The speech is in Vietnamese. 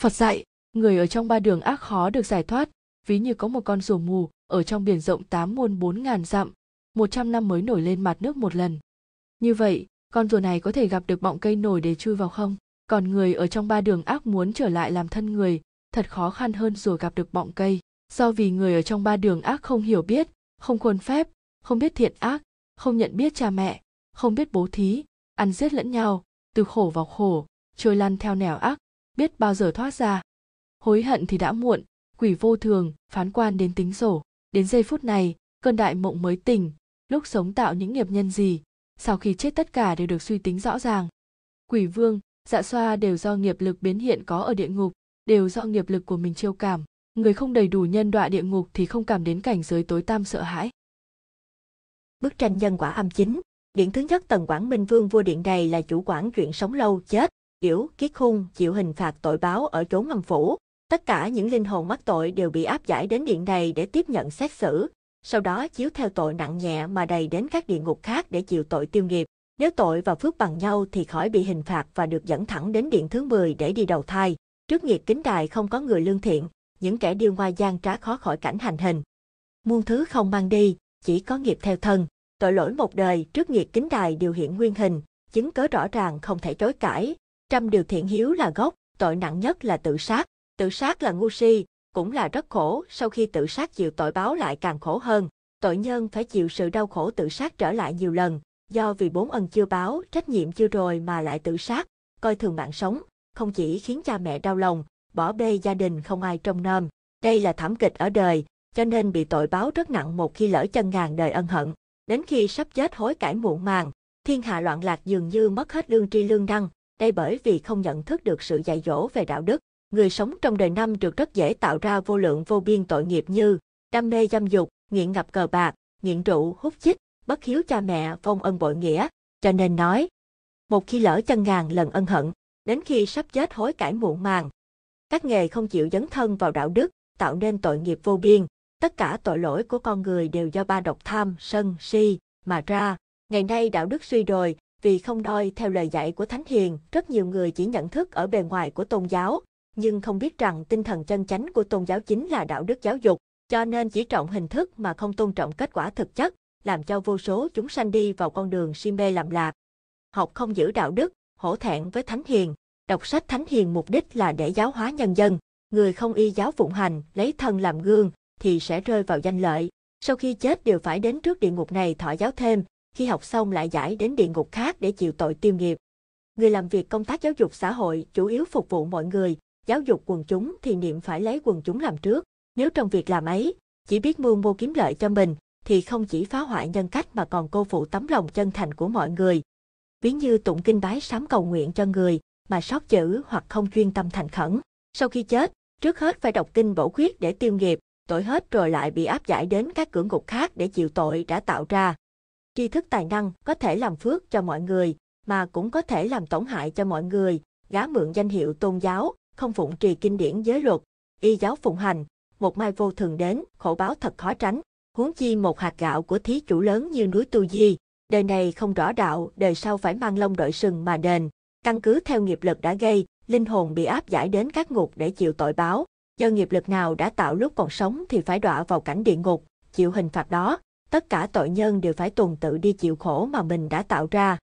Phật dạy, người ở trong ba đường ác khó được giải thoát, ví như có một con rùa mù ở trong biển rộng tám muôn bốn ngàn dặm, một trăm năm mới nổi lên mặt nước một lần. Như vậy, con rùa này có thể gặp được bọng cây nổi để chui vào không? Còn người ở trong ba đường ác muốn trở lại làm thân người, thật khó khăn hơn rùa gặp được bọng cây. Do vì người ở trong ba đường ác không hiểu biết, không khuôn phép, không biết thiện ác, không nhận biết cha mẹ, không biết bố thí, ăn giết lẫn nhau, từ khổ vào khổ, trôi lăn theo nẻo ác, biết bao giờ thoát ra hối hận thì đã muộn quỷ vô thường phán quan đến tính sổ đến giây phút này cơn đại mộng mới tỉnh lúc sống tạo những nghiệp nhân gì sau khi chết tất cả đều được suy tính rõ ràng quỷ vương dạ xoa đều do nghiệp lực biến hiện có ở địa ngục đều do nghiệp lực của mình chiêu cảm người không đầy đủ nhân đọa địa ngục thì không cảm đến cảnh giới tối tam sợ hãi bức tranh nhân quả âm chính điện thứ nhất tầng quảng minh vương vua điện này là chủ quản chuyện sống lâu chết điểu, kiết khung chịu hình phạt tội báo ở chốn ngầm phủ. Tất cả những linh hồn mắc tội đều bị áp giải đến điện này để tiếp nhận xét xử, sau đó chiếu theo tội nặng nhẹ mà đầy đến các địa ngục khác để chịu tội tiêu nghiệp. Nếu tội và phước bằng nhau thì khỏi bị hình phạt và được dẫn thẳng đến điện thứ 10 để đi đầu thai. Trước nghiệp kính đài không có người lương thiện, những kẻ điêu ngoa gian trá khó khỏi cảnh hành hình. Muôn thứ không mang đi, chỉ có nghiệp theo thân. Tội lỗi một đời trước nghiệp kính đài điều hiện nguyên hình, chứng cớ rõ ràng không thể chối cãi, Trăm điều thiện hiếu là gốc, tội nặng nhất là tự sát. Tự sát là ngu si, cũng là rất khổ, sau khi tự sát chịu tội báo lại càng khổ hơn. Tội nhân phải chịu sự đau khổ tự sát trở lại nhiều lần, do vì bốn ân chưa báo, trách nhiệm chưa rồi mà lại tự sát, coi thường mạng sống, không chỉ khiến cha mẹ đau lòng, bỏ bê gia đình không ai trông nom. Đây là thảm kịch ở đời, cho nên bị tội báo rất nặng một khi lỡ chân ngàn đời ân hận. Đến khi sắp chết hối cải muộn màng, thiên hạ loạn lạc dường như mất hết lương tri lương đăng, đây bởi vì không nhận thức được sự dạy dỗ về đạo đức. Người sống trong đời năm được rất dễ tạo ra vô lượng vô biên tội nghiệp như đam mê dâm dục, nghiện ngập cờ bạc, nghiện rượu, hút chích, bất hiếu cha mẹ, vong ân bội nghĩa, cho nên nói. Một khi lỡ chân ngàn lần ân hận, đến khi sắp chết hối cải muộn màng. Các nghề không chịu dấn thân vào đạo đức, tạo nên tội nghiệp vô biên. Tất cả tội lỗi của con người đều do ba độc tham, sân, si, mà ra. Ngày nay đạo đức suy đồi, vì không đòi theo lời dạy của Thánh Hiền, rất nhiều người chỉ nhận thức ở bề ngoài của tôn giáo, nhưng không biết rằng tinh thần chân chánh của tôn giáo chính là đạo đức giáo dục, cho nên chỉ trọng hình thức mà không tôn trọng kết quả thực chất, làm cho vô số chúng sanh đi vào con đường si mê làm lạc. Học không giữ đạo đức, hổ thẹn với Thánh Hiền, đọc sách Thánh Hiền mục đích là để giáo hóa nhân dân, người không y giáo phụng hành, lấy thân làm gương, thì sẽ rơi vào danh lợi. Sau khi chết đều phải đến trước địa ngục này thọ giáo thêm, khi học xong lại giải đến địa ngục khác để chịu tội tiêu nghiệp. Người làm việc công tác giáo dục xã hội chủ yếu phục vụ mọi người, giáo dục quần chúng thì niệm phải lấy quần chúng làm trước. Nếu trong việc làm ấy, chỉ biết mưu mô kiếm lợi cho mình, thì không chỉ phá hoại nhân cách mà còn cô phụ tấm lòng chân thành của mọi người. Ví như tụng kinh bái sám cầu nguyện cho người, mà sót chữ hoặc không chuyên tâm thành khẩn. Sau khi chết, trước hết phải đọc kinh bổ khuyết để tiêu nghiệp, tội hết rồi lại bị áp giải đến các cưỡng ngục khác để chịu tội đã tạo ra tri thức tài năng có thể làm phước cho mọi người, mà cũng có thể làm tổn hại cho mọi người, gá mượn danh hiệu tôn giáo, không phụng trì kinh điển giới luật, y giáo phụng hành, một mai vô thường đến, khổ báo thật khó tránh, huống chi một hạt gạo của thí chủ lớn như núi tu di, đời này không rõ đạo, đời sau phải mang lông đội sừng mà đền, căn cứ theo nghiệp lực đã gây, linh hồn bị áp giải đến các ngục để chịu tội báo, do nghiệp lực nào đã tạo lúc còn sống thì phải đọa vào cảnh địa ngục, chịu hình phạt đó tất cả tội nhân đều phải tuần tự đi chịu khổ mà mình đã tạo ra,